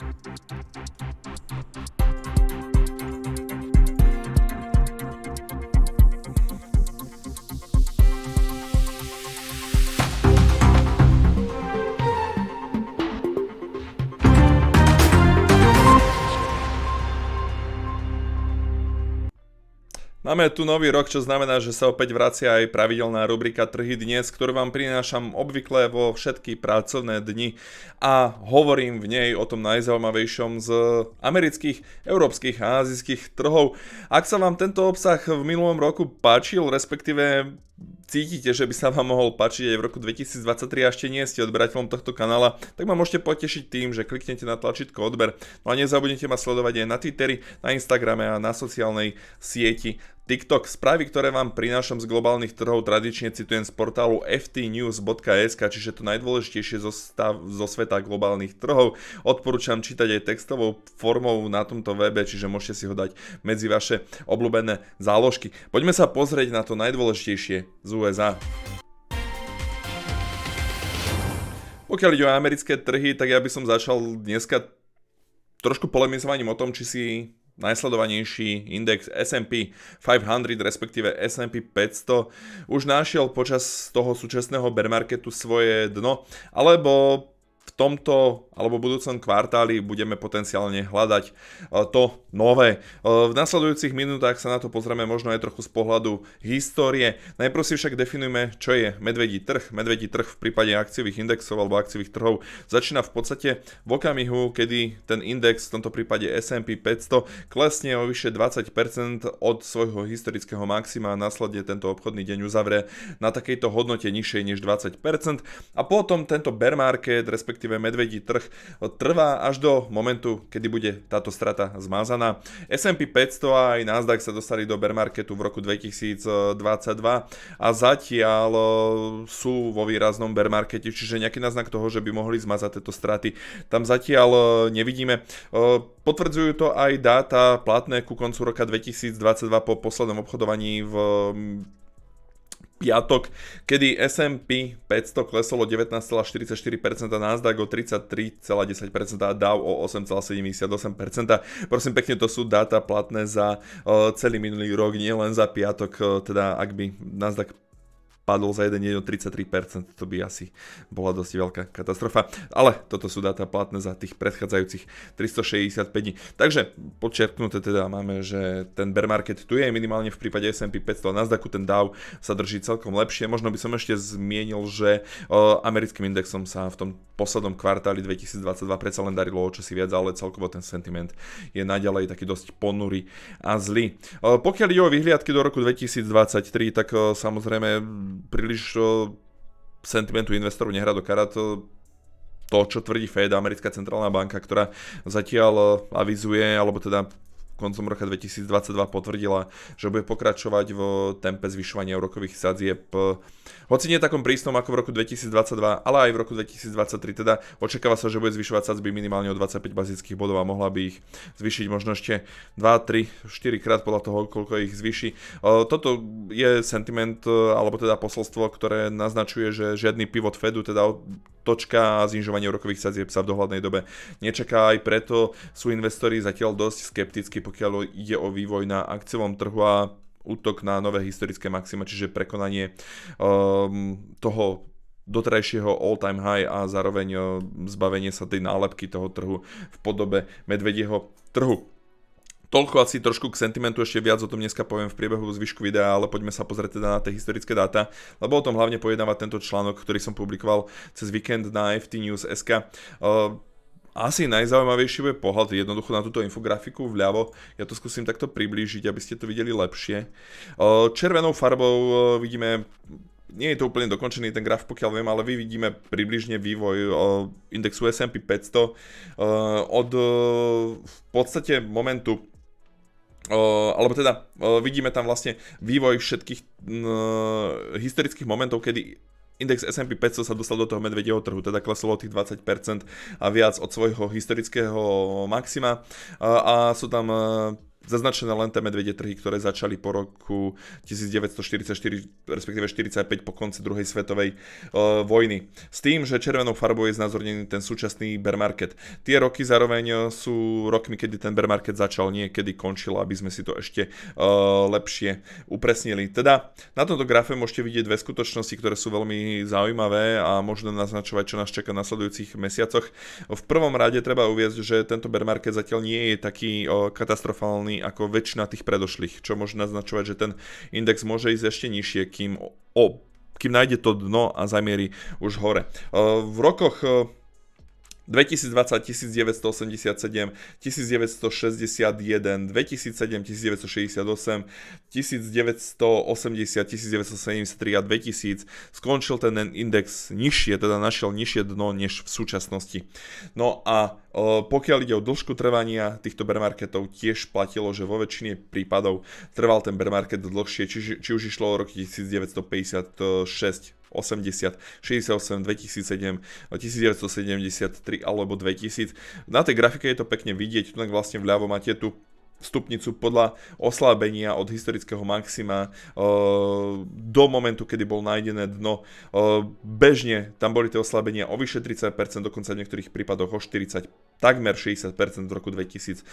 どっどっどっどっどっどっどっ。Máme tu nový rok, čo znamená, že sa opäť vracia aj pravidelná rubrika Trhy dnes, ktorú vám prinášam obvykle vo všetky pracovné dni a hovorím v nej o tom najzaujímavejšom z amerických, európskych a azijských trhov. Ak sa vám tento obsah v minulom roku páčil, respektíve cítite, že by sa vám mohol páčiť aj v roku 2023 a ešte nie ste odberateľom tohto kanála, tak ma môžete potešiť tým, že kliknete na tlačítko odber. No a nezabudnite ma sledovať aj na Twitteri, na Instagrame a na sociálnej sieti TikTok. Správy, ktoré vám prinášam z globálnych trhov, tradične citujem z portálu ftnews.sk, čiže to najdôležitejšie zo, stav, zo sveta globálnych trhov. Odporúčam čítať aj textovou formou na tomto webe, čiže môžete si ho dať medzi vaše obľúbené záložky. Poďme sa pozrieť na to najdôležitejšie z USA. Pokiaľ ide o americké trhy, tak ja by som začal dneska trošku polemizovaním o tom, či si najsledovanejší index S&P 500, respektíve S&P 500, už našiel počas toho súčasného bear marketu svoje dno, alebo v tomto alebo budúcom kvartáli budeme potenciálne hľadať e, to nové. E, v nasledujúcich minútach sa na to pozrieme možno aj trochu z pohľadu histórie. Najprv si však definujeme, čo je medvedí trh. Medvedí trh v prípade akciových indexov alebo akciových trhov začína v podstate v okamihu, kedy ten index, v tomto prípade S&P 500, klesne o vyše 20% od svojho historického maxima a následne tento obchodný deň uzavrie na takejto hodnote nižšej než 20% a potom tento bear market, respektíve respektíve medvedí trh, trvá až do momentu, kedy bude táto strata zmazaná. S&P 500 a aj Nasdaq sa dostali do bear marketu v roku 2022 a zatiaľ e, sú vo výraznom bear markete, čiže nejaký náznak toho, že by mohli zmazať tieto straty, tam zatiaľ e, nevidíme. E, potvrdzujú to aj dáta platné ku koncu roka 2022 po poslednom obchodovaní v piatok, kedy S&P 500 o 19,44%, a Nasdaq o 33,10% a Dow o 8,78%. Prosím pekne, to sú dáta platné za eh, celý minulý rok, nielen za piatok, eh, teda ak by Nasdaq padol za jeden deň o 33%, to by asi bola dosť veľká katastrofa. Ale toto sú dáta platné za tých predchádzajúcich 365 dní. Takže podčiarknuté teda máme, že ten bear market tu je minimálne v prípade S&P 500 a Nasdaqu ten Dow sa drží celkom lepšie. Možno by som ešte zmienil, že e, americkým indexom sa v tom poslednom kvartáli 2022 predsa len darilo o čosi viac, ale celkovo ten sentiment je naďalej taký dosť ponurý a zlý. E, pokiaľ ide o vyhliadky do roku 2023, tak e, samozrejme príliš sentimentu investorov nehrá do karát to, čo tvrdí Fed, americká centrálna banka, ktorá zatiaľ eh, avizuje, alebo teda koncom roka 2022 potvrdila, že bude pokračovať v tempe zvyšovania úrokových sadzieb, hoci nie takom prísnom ako v roku 2022, ale aj v roku 2023, teda očakáva sa, že bude zvyšovať sadzby minimálne o 25 bazických bodov a mohla by ich zvýšiť možno ešte 2, 3, 4 krát podľa toho, koľko ich zvýši. Toto je sentiment, alebo teda posolstvo, ktoré naznačuje, že žiadny pivot Fedu, teda točka znižovanie úrokových sadzieb sa v dohľadnej dobe nečaká aj preto sú investori zatiaľ dosť skeptickí, pokiaľ ide o vývoj na akciovom trhu a útok na nové historické maxima, čiže prekonanie um, toho doterajšieho all-time high a zároveň e, zbavenie sa tej nálepky toho trhu v podobe medvedieho trhu. Toľko asi trošku k sentimentu, ešte viac o tom dneska poviem v priebehu zvyšku videa, ale poďme sa pozrieť teda na tie historické dáta, lebo o tom hlavne pojednáva tento článok, ktorý som publikoval cez víkend na FT News SK. E, asi najzaujímavejší bude pohľad jednoducho na túto infografiku vľavo. Ja to skúsim takto priblížiť, aby ste to videli lepšie. E, červenou farbou e, vidíme nie je to úplne dokončený ten graf, pokiaľ viem, ale vy vidíme približne vývoj indexu S&P 500 od v podstate momentu alebo teda uh, vidíme tam vlastne vývoj všetkých uh, historických momentov, kedy index S&P 500 sa dostal do toho medvedieho trhu, teda o tých 20% a viac od svojho historického maxima a sú tam e, zaznačené len tie medvedie trhy, ktoré začali po roku 1944, respektíve 45 po konci druhej svetovej e, vojny. S tým, že červenou farbou je znázornený ten súčasný bear market. Tie roky zároveň e, sú rokmi, kedy ten bear market začal, niekedy končil, aby sme si to ešte e, lepšie upresnili. Teda na tomto grafe môžete vidieť dve skutočnosti, ktoré sú veľmi zaujímavé a možno naznačovať, čo nás čaká v nasledujúcich mesiacoch. V prvom rade treba uviezť, že tento bear market zatiaľ nie je taký e, katastrofálny silný ako väčšina tých predošlých, čo môže naznačovať, že ten index môže ísť ešte nižšie, kým, o, kým nájde to dno a zamierí už hore. E, v rokoch e, 2020 1987, 1961, 2007 1968, 1980, 1973 a 2000 skončil ten index nižšie, teda našiel nižšie dno než v súčasnosti. No a e, pokiaľ ide o dĺžku trvania týchto bear marketov, tiež platilo, že vo väčšine prípadov trval ten bear market dlhšie, či, či už išlo o roky 1956 80, 68, 2007, 1973 alebo 2000. Na tej grafike je to pekne vidieť, tu vlastne vľavo máte tu stupnicu podľa oslábenia od historického maxima e, do momentu, kedy bol nájdené dno. E, bežne tam boli tie oslábenia o vyše 30%, dokonca v niektorých prípadoch o takmer 60% v roku 2007.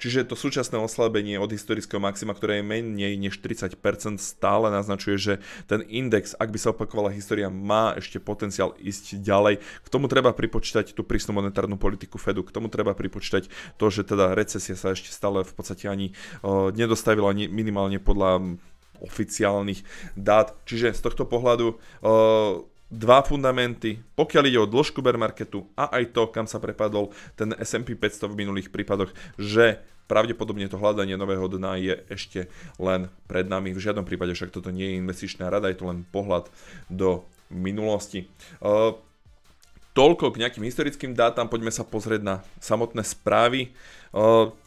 Čiže to súčasné oslabenie od historického maxima, ktoré je menej než 30%, stále naznačuje, že ten index, ak by sa opakovala história, má ešte potenciál ísť ďalej. K tomu treba pripočítať tú prísnu monetárnu politiku Fedu, k tomu treba pripočítať to, že teda recesia sa ešte stále v podstate ani uh, nedostavila ani minimálne podľa oficiálnych dát. Čiže z tohto pohľadu uh, dva fundamenty, pokiaľ ide o dĺžku bear marketu a aj to, kam sa prepadol ten S&P 500 v minulých prípadoch, že pravdepodobne to hľadanie nového dna je ešte len pred nami. V žiadnom prípade však toto nie je investičná rada, je to len pohľad do minulosti. Ehm, toľko k nejakým historickým dátam, poďme sa pozrieť na samotné správy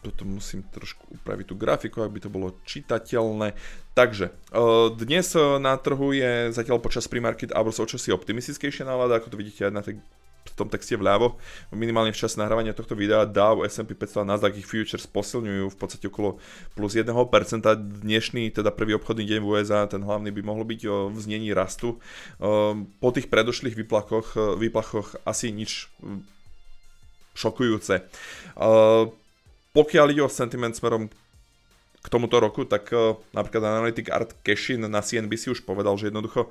toto musím trošku upraviť tú grafiku, aby to bolo čitateľné. Takže, e, dnes e, na trhu je zatiaľ počas pre-market hours o optimistickejšia nálada, ako to vidíte aj na tej v tom texte vľavo, minimálne v čase nahrávania tohto videa DAO, S&P 500 a Nasdaq ich futures posilňujú v podstate okolo plus 1%. Dnešný, teda prvý obchodný deň v USA, ten hlavný by mohol byť e, v znení rastu. Po tých predošlých výplachoch, výplachoch asi nič šokujúce. Pokiaľ ide o sentiment smerom k tomuto roku, tak e, napríklad analytik Art Cashin na CNBC už povedal, že jednoducho e,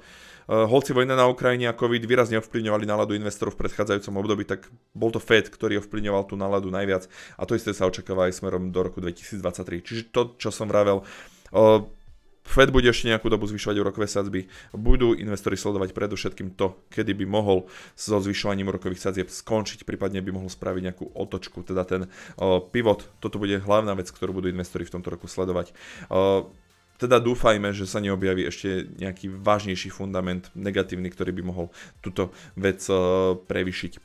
holci vojna na Ukrajine a COVID výrazne ovplyvňovali náladu investorov v predchádzajúcom období, tak bol to Fed, ktorý ovplyvňoval tú náladu najviac a to isté sa očakáva aj smerom do roku 2023. Čiže to, čo som vravel, e, Fed bude ešte nejakú dobu zvyšovať úrokové sadzby, budú investori sledovať predovšetkým to, kedy by mohol so zvyšovaním úrokových sadzieb skončiť, prípadne by mohol spraviť nejakú otočku, teda ten uh, pivot. Toto bude hlavná vec, ktorú budú investori v tomto roku sledovať. Uh, teda dúfajme, že sa neobjaví ešte nejaký vážnejší fundament negatívny, ktorý by mohol túto vec e, prevyšiť.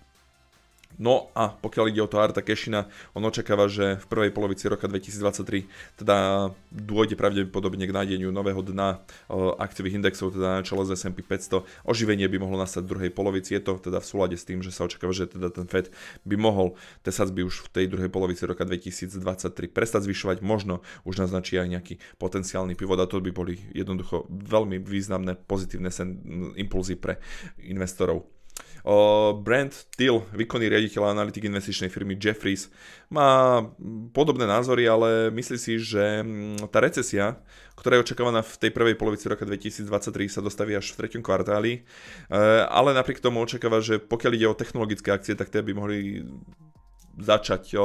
No a pokiaľ ide o to Arta Kešina, on očakáva, že v prvej polovici roka 2023 teda dôjde pravdepodobne k nájdeniu nového dna e, akciových indexov, teda na čele z S&P 500. Oživenie by mohlo nastať v druhej polovici, je to teda v súlade s tým, že sa očakáva, že teda ten Fed by mohol tie sadzby už v tej druhej polovici roka 2023 prestať zvyšovať, možno už naznačí aj nejaký potenciálny pivot a to by boli jednoducho veľmi významné pozitívne impulzy pre investorov. Brent Till, výkonný riaditeľ analytik investičnej firmy Jeffries, má mm, podobné názory, ale myslí si, že mm, tá recesia, ktorá je očakávaná v tej prvej polovici roka 2023, sa dostaví až v treťom kvartáli, e, ale napriek tomu očakáva, že pokiaľ ide o technologické akcie, tak tie by mohli začať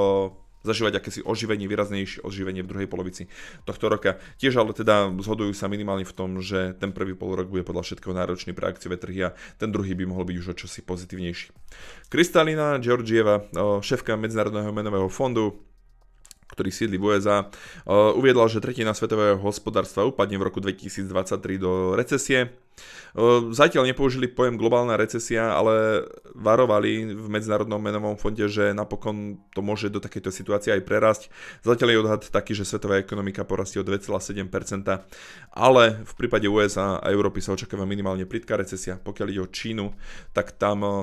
zažívať akési oživenie, výraznejšie oživenie v druhej polovici tohto roka. Tiež ale teda zhodujú sa minimálne v tom, že ten prvý pol rok bude podľa všetkého náročný pre akciové trhy a ten druhý by mohol byť už o čosi pozitívnejší. Kristalina Georgieva, šéfka Medzinárodného menového fondu, ktorý sídli v USA, eh, uviedla, že tretina svetového hospodárstva upadne v roku 2023 do recesie. Eh, zatiaľ nepoužili pojem globálna recesia, ale varovali v Medzinárodnom menovom fonde, že napokon to môže do takejto situácie aj prerásť. Zatiaľ je odhad taký, že svetová ekonomika porastie o 2,7%, ale v prípade USA a Európy sa očakáva minimálne plitká recesia. Pokiaľ ide o Čínu, tak tam eh,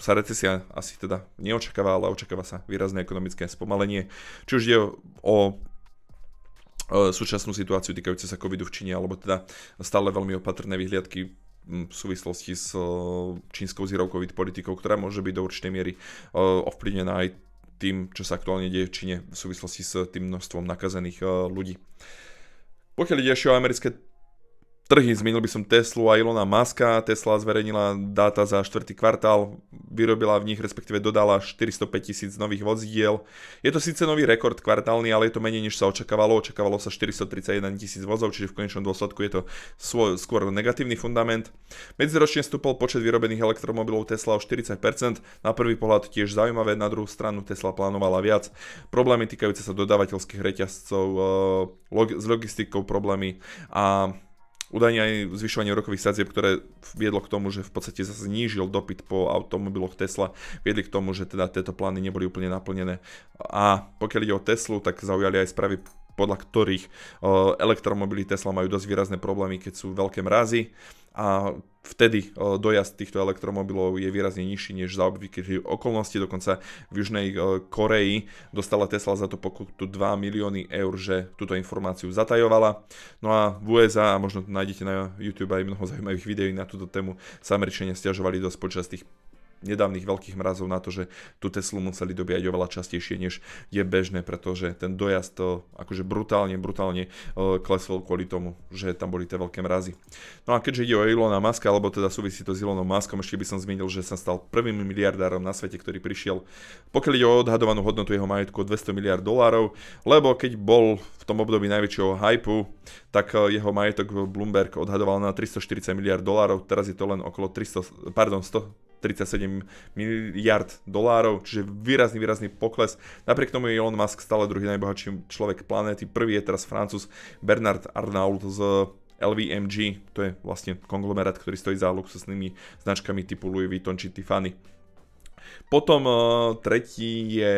sa recesia asi teda neočakáva, ale očakáva sa výrazné ekonomické spomalenie. Či už ide o, o súčasnú situáciu týkajúce sa covidu v Číne, alebo teda stále veľmi opatrné vyhliadky v súvislosti s čínskou zero covid politikou, ktorá môže byť do určitej miery ovplyvnená aj tým, čo sa aktuálne deje v Číne v súvislosti s tým množstvom nakazených ľudí. Pokiaľ ide ešte o americké trhy. Zmenil by som Teslu a Ilona Maska. Tesla zverejnila dáta za štvrtý kvartál, vyrobila v nich, respektíve dodala 405 tisíc nových vozidiel. Je to síce nový rekord kvartálny, ale je to menej, než sa očakávalo. Očakávalo sa 431 tisíc vozov, čiže v konečnom dôsledku je to svoj, skôr negatívny fundament. Medziročne stúpol počet vyrobených elektromobilov Tesla o 40%. Na prvý pohľad tiež zaujímavé, na druhú stranu Tesla plánovala viac. Problémy týkajúce sa dodávateľských reťazcov, eh, log- s logistikou problémy a Údajne aj zvyšovanie rokových sadzieb, ktoré viedlo k tomu, že v podstate sa znížil dopyt po automobiloch Tesla, viedli k tomu, že teda tieto plány neboli úplne naplnené. A pokiaľ ide o Teslu, tak zaujali aj správy podľa ktorých eh, elektromobily Tesla majú dosť výrazné problémy, keď sú veľké mrazy a vtedy eh, dojazd týchto elektromobilov je výrazne nižší než za obvyklých okolností. Dokonca v Južnej eh, Koreji dostala Tesla za to pokutu 2 milióny eur, že túto informáciu zatajovala. No a v USA, a možno nájdete na YouTube aj mnoho zaujímavých videí na túto tému, sa Američania stiažovali dosť počas tých nedávnych veľkých mrazov na to, že tú Teslu museli dobiať oveľa častejšie, než je bežné, pretože ten dojazd to akože brutálne, brutálne e, klesol kvôli tomu, že tam boli tie veľké mrazy. No a keďže ide o Elona Muska, alebo teda súvisí to s Elonom Muskom, ešte by som zmenil, že sa stal prvým miliardárom na svete, ktorý prišiel, pokiaľ ide o odhadovanú hodnotu jeho majetku 200 miliard dolárov, lebo keď bol v tom období najväčšieho hypu, tak e, jeho majetok Bloomberg odhadoval na 340 miliard dolárov, teraz je to len okolo 300, pardon, 100, 37 miliard dolárov, čiže výrazný, výrazný pokles. Napriek tomu je Elon Musk stále druhý najbohatší človek planéty. Prvý je teraz Francúz Bernard Arnault z LVMG, to je vlastne konglomerát, ktorý stojí za luxusnými značkami typu Louis Vuitton či Tiffany. Potom eh, tretí je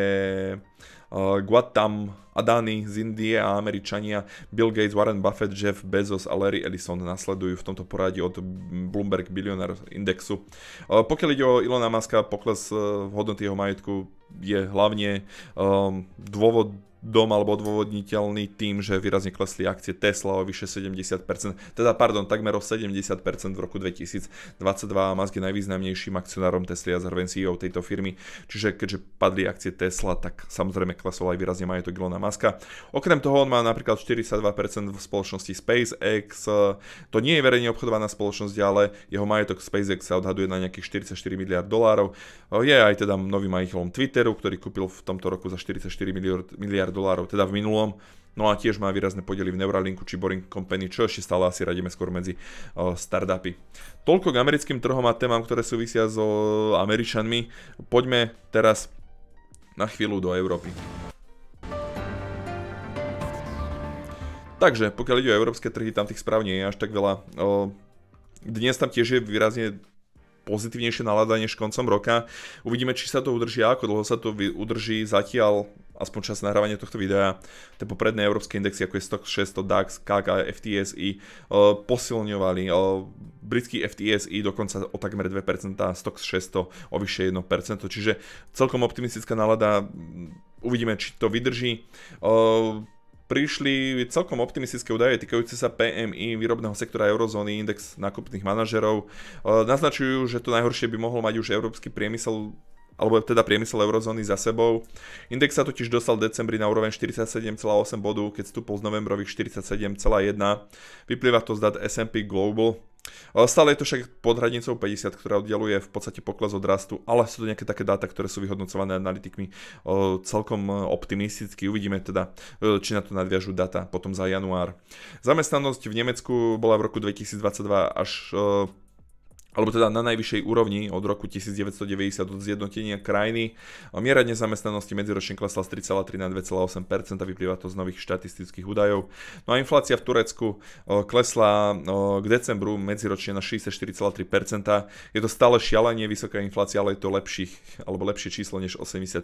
Guatam, Adani z Indie a Američania, Bill Gates, Warren Buffett, Jeff Bezos a Larry Ellison nasledujú v tomto poradí od Bloomberg Billionaire Indexu. Eh, pokiaľ ide o Ilona Maska, pokles eh, hodnoty jeho majetku je hlavne eh, dôvod dom alebo odôvodniteľný tým, že výrazne klesli akcie Tesla o vyše 70%, teda pardon, takmer o 70% v roku 2022 a Musk je najvýznamnejším akcionárom Tesly a zároveň CEO tejto firmy, čiže keďže padli akcie Tesla, tak samozrejme klesol aj výrazne majetok Ilona Maska. Okrem toho on má napríklad 42% v spoločnosti SpaceX, to nie je verejne obchodovaná spoločnosť, ale jeho majetok SpaceX sa odhaduje na nejakých 44 miliard dolárov. Je aj teda novým majiteľom Twitteru, ktorý kúpil v tomto roku za 44 miliard miliardách dolárov, teda v minulom. No a tiež má výrazné podiely v Neuralinku či Boring Company, čo ešte stále asi radíme skôr medzi uh, startupy. Toľko k americkým trhom a témam, ktoré súvisia s Američanmi. Poďme teraz na chvíľu do Európy. Takže, pokiaľ ide o európske trhy, tam tých správ nie je až tak veľa. Dnes tam tiež je výrazne pozitívnejšie nálada než koncom roka. Uvidíme, či sa to udrží ako dlho sa to udrží. Zatiaľ, aspoň čas nahrávania tohto videa, tie popredné európske indexy, ako je Stock 600, DAX, KK, FTSI, eh, posilňovali. Eh, britský FTSI dokonca o takmer 2%, Stock 600 o vyššie 1%, čiže celkom optimistická nálada. Uvidíme, či to vydrží. Eh, prišli celkom optimistické údaje týkajúce sa PMI výrobného sektora eurozóny, index nákupných manažerov. Eh, naznačujú, že to najhoršie by mohol mať už európsky priemysel alebo teda priemysel eurozóny za sebou. Index sa totiž dostal v decembri na úroveň 47,8 bodu, keď stúpol z novembrových 47,1. Vyplýva to z dat S&P Global. Stále je to však pod hranicou 50, ktorá oddialuje v podstate pokles od rastu, ale sú to nejaké také dáta, ktoré sú vyhodnocované analytikmi celkom optimisticky. Uvidíme teda, či na to nadviažú data potom za január. Zamestnanosť v Nemecku bola v roku 2022 až alebo teda na najvyššej úrovni od roku 1990 od zjednotenia krajiny. Miera nezamestnanosti medziročne klesla z 3,3 na 2,8%, vyplýva to z nových štatistických údajov. No a inflácia v Turecku klesla k decembru medziročne na 64,3%. Je to stále šialenie vysoká inflácia, ale je to lepší, alebo lepšie číslo než 84%,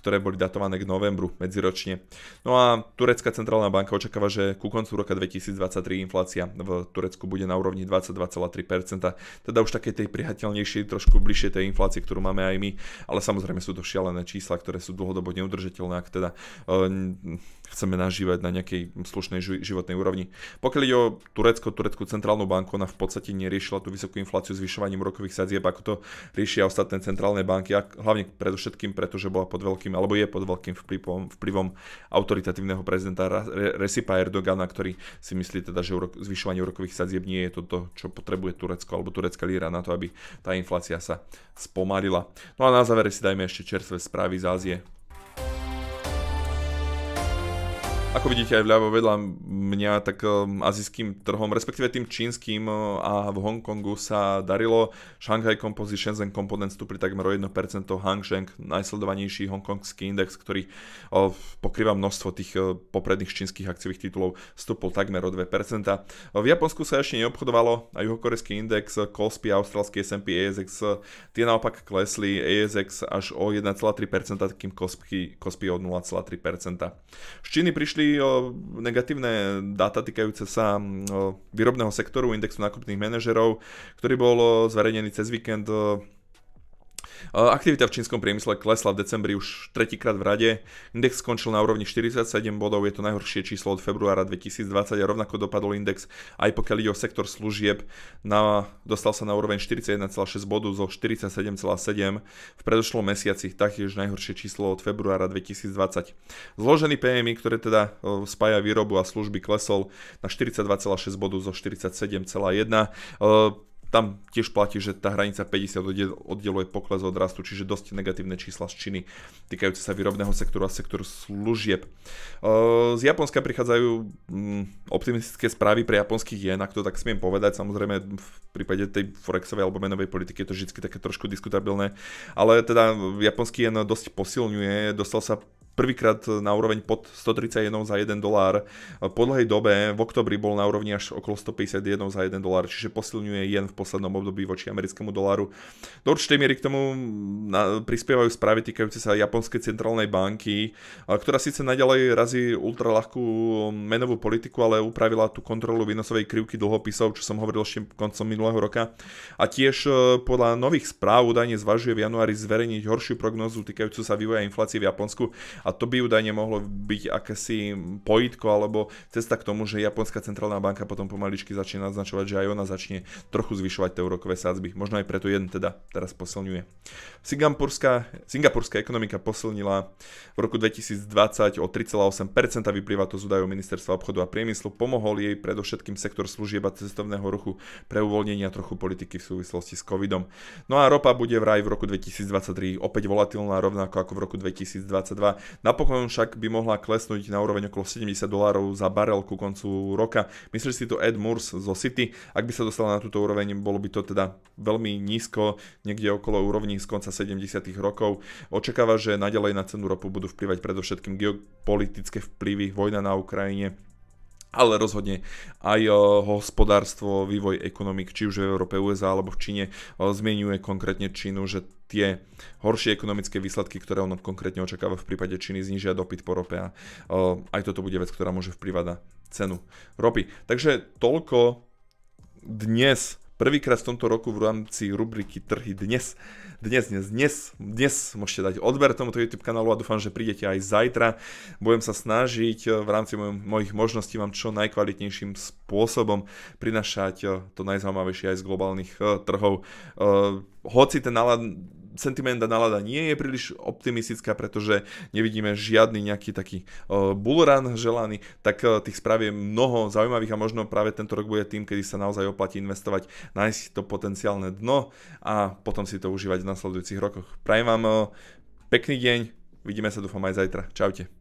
ktoré boli datované k novembru medziročne. No a Turecká centrálna banka očakáva, že ku koncu roka 2023 inflácia v Turecku bude na úrovni 22,3% teda, už také tej prihateľnejšej, trošku bližšie tej inflácie, ktorú máme aj my, ale samozrejme sú to šialené čísla, ktoré sú dlhodobo neudržateľné, ak teda eh, chceme nažívať na nejakej slušnej životnej úrovni. Pokiaľ ide o Turecko, Tureckú centrálnu banku, ona v podstate neriešila tú vysokú infláciu zvyšovaním rokových sadzieb, ako to riešia ostatné centrálne banky, a hlavne predovšetkým pretože bola pod veľkým, alebo je pod veľkým vplyvom, vplyvom autoritatívneho prezidenta Resipa Erdogana, ktorý si myslí teda, že úrok, zvyšovanie úrokových sadzieb nie je to, to, čo potrebuje Turecko alebo turecká líra na to, aby tá inflácia sa spomalila. No a na záver si dajme ešte čerstvé správy z Ázie. Ako vidíte aj vľavo vedľa mňa, tak um, azijským trhom, respektíve tým čínskym uh, a v Hongkongu sa darilo. Shanghai Composite Shenzhen Components tu pri takmer 1%, Hang Seng najsledovanejší hongkongský index, ktorý uh, pokrýva množstvo tých uh, popredných čínskych akciových titulov, stúpol takmer o 2%. V Japonsku sa ešte neobchodovalo a juhokorejský index, Kospi, australský S&P, ASX, tie naopak klesli, ASX až o 1,3%, takým Kospi, Kospi o 0,3%. Z Číny prišli prišli o negatívne dáta týkajúce sa mm, výrobného sektoru indexu nákupných manažerov, ktorý bol zverejnený cez víkend Eh, aktivita v čínskom priemysle klesla v decembri už tretíkrát v rade. Index skončil na úrovni 47 bodov, je to najhoršie číslo od februára 2020 a rovnako dopadol index aj pokiaľ ide o sektor služieb. Na, dostal sa na úroveň 41,6 bodu zo 47,7 v predošlom mesiaci, taktiež najhoršie číslo od februára 2020. Zložený PMI, ktoré teda eh, spája výrobu a služby, klesol na 42,6 bodu zo 47,1 tam tiež platí, že tá hranica 50 oddeluje pokles od rastu, čiže dosť negatívne čísla z Číny týkajúce sa výrobného sektoru a sektoru služieb. Z Japonska prichádzajú mm, optimistické správy pre japonských jen, ak to tak smiem povedať. Samozrejme v prípade tej forexovej alebo menovej politiky je to vždy také trošku diskutabilné, ale teda japonský jen dosť posilňuje, dostal sa prvýkrát na úroveň pod 131 za 1 dolár. Po dlhej dobe v oktobri bol na úrovni až okolo 151 za 1 dolár, čiže posilňuje jen v poslednom období voči americkému doláru. Do určitej miery k tomu mm, prispievajú správy týkajúce sa Japonskej centrálnej banky, ktorá síce naďalej razí ultralahkú mm, menovú politiku, ale upravila tú kontrolu výnosovej krivky dlhopisov, čo som hovoril ešte koncom minulého roka. A tiež e, podľa nových správ údajne zvažuje v januári zverejniť horšiu prognozu týkajúcu sa vývoja inflácie v Japonsku a to by údajne mohlo byť akési pojitko alebo cesta k tomu, že Japonská centrálna banka potom pomaličky začne naznačovať, že aj ona začne trochu zvyšovať tie úrokové sádzby. Možno aj preto jeden teda teraz posilňuje. Singapurská, singapurská ekonomika posilnila v roku 2020 o 3,8%, vyplýva to z údajov Ministerstva obchodu a priemyslu. Pomohol jej predovšetkým sektor služieb a cestovného ruchu pre uvoľnenia trochu politiky v súvislosti s covidom. No a ropa bude vraj v roku 2023 opäť volatilná, rovnako ako v roku 2022. Napokon však by mohla klesnúť na úroveň okolo 70 dolárov za barel ku koncu roka. Myslíš si to Ed Moores zo City? Ak by sa dostala na túto úroveň, bolo by to teda veľmi nízko, niekde okolo úrovní z konca 70 rokov. Očakáva, že naďalej na cenu ropu budú vplyvať predovšetkým geopolitické vplyvy, vojna na Ukrajine, ale rozhodne aj hospodárstvo, vývoj ekonomik, či už v Európe, USA alebo v Číne, zmienuje konkrétne Čínu, že tie horšie ekonomické výsledky, ktoré on konkrétne očakáva v prípade Číny, znižia dopyt po rope a aj toto bude vec, ktorá môže vplyvať na cenu ropy. Takže toľko dnes Prvýkrát v tomto roku v rámci rubriky Trhy dnes. Dnes, dnes, dnes, dnes môžete dať odber tomuto YouTube kanálu a dúfam, že prídete aj zajtra. Budem sa snažiť eh, v rámci mojich možností vám čo najkvalitnejším spôsobom prinašať eh, to najzaujímavejšie aj z globálnych eh, trhov. Hoci ten nálad sentiment a nálada nie je príliš optimistická, pretože nevidíme žiadny nejaký taký e, bullrun želaný, tak e, tých správ je mnoho zaujímavých a možno práve tento rok bude tým, kedy sa naozaj oplatí investovať, nájsť to potenciálne dno a potom si to užívať v nasledujúcich rokoch. Prajem vám e, pekný deň, vidíme sa dúfam aj zajtra. Čaute.